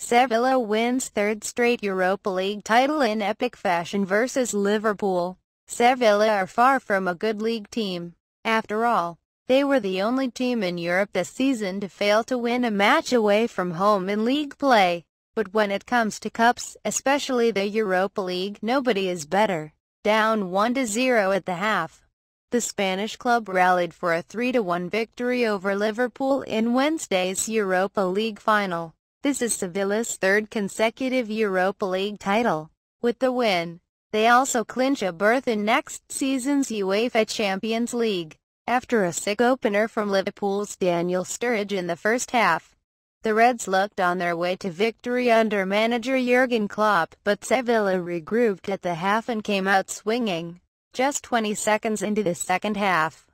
Sevilla wins third straight Europa League title in epic fashion versus Liverpool. Sevilla are far from a good league team. After all, they were the only team in Europe this season to fail to win a match away from home in league play. But when it comes to cups, especially the Europa League, nobody is better. Down 1-0 at the half. The Spanish club rallied for a 3-1 victory over Liverpool in Wednesday's Europa League final. This is Sevilla's third consecutive Europa League title. With the win, they also clinch a berth in next season's UEFA Champions League. After a sick opener from Liverpool's Daniel Sturridge in the first half, the Reds looked on their way to victory under manager Jurgen Klopp, but Sevilla regrouped at the half and came out swinging. Just 20 seconds into the second half,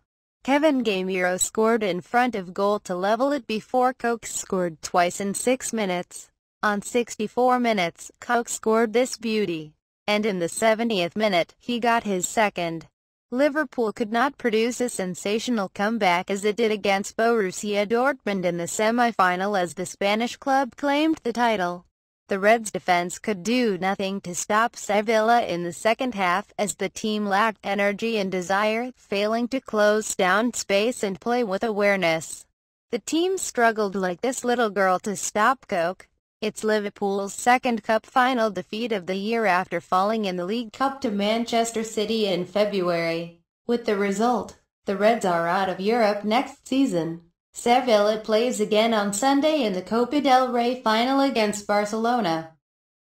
Kevin Gamiro scored in front of goal to level it before Koch scored twice in 6 minutes. On 64 minutes, Koch scored this beauty. And in the 70th minute, he got his second. Liverpool could not produce a sensational comeback as it did against Borussia Dortmund in the semi-final as the Spanish club claimed the title. The Reds' defense could do nothing to stop Sevilla in the second half as the team lacked energy and desire, failing to close down space and play with awareness. The team struggled like this little girl to stop Coke. It's Liverpool's second Cup final defeat of the year after falling in the League Cup to Manchester City in February. With the result, the Reds are out of Europe next season. Sevilla plays again on Sunday in the Copa del Rey final against Barcelona.